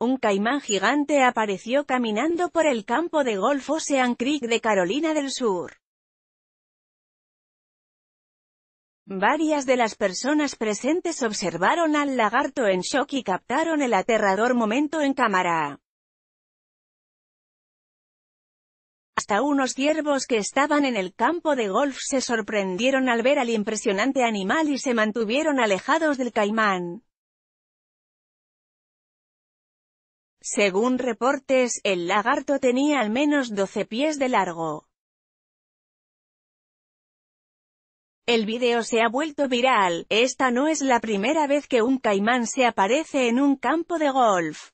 un caimán gigante apareció caminando por el campo de golf Ocean Creek de Carolina del Sur. Varias de las personas presentes observaron al lagarto en shock y captaron el aterrador momento en cámara. Hasta unos ciervos que estaban en el campo de golf se sorprendieron al ver al impresionante animal y se mantuvieron alejados del caimán. Según reportes, el lagarto tenía al menos 12 pies de largo. El video se ha vuelto viral, esta no es la primera vez que un caimán se aparece en un campo de golf.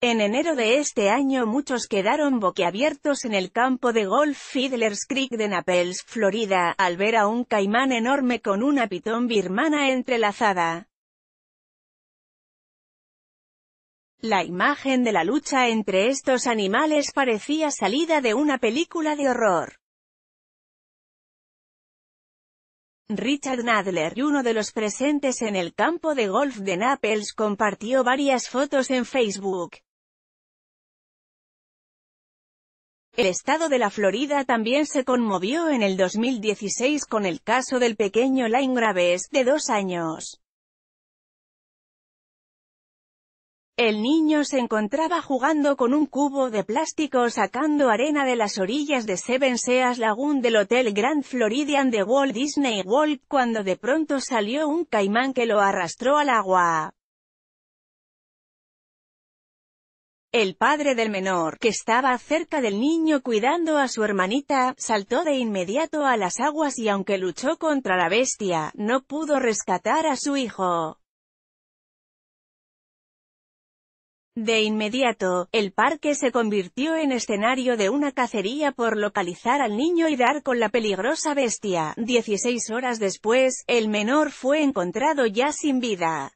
En enero de este año muchos quedaron boquiabiertos en el campo de golf Fiddler's Creek de Naples, Florida, al ver a un caimán enorme con una pitón birmana entrelazada. La imagen de la lucha entre estos animales parecía salida de una película de horror. Richard Nadler, uno de los presentes en el campo de golf de Naples, compartió varias fotos en Facebook. El estado de la Florida también se conmovió en el 2016 con el caso del pequeño Line Graves, de dos años. El niño se encontraba jugando con un cubo de plástico sacando arena de las orillas de Seven Seas Lagoon del Hotel Grand Floridian de Walt Disney World cuando de pronto salió un caimán que lo arrastró al agua. El padre del menor, que estaba cerca del niño cuidando a su hermanita, saltó de inmediato a las aguas y aunque luchó contra la bestia, no pudo rescatar a su hijo. De inmediato, el parque se convirtió en escenario de una cacería por localizar al niño y dar con la peligrosa bestia. Dieciséis horas después, el menor fue encontrado ya sin vida.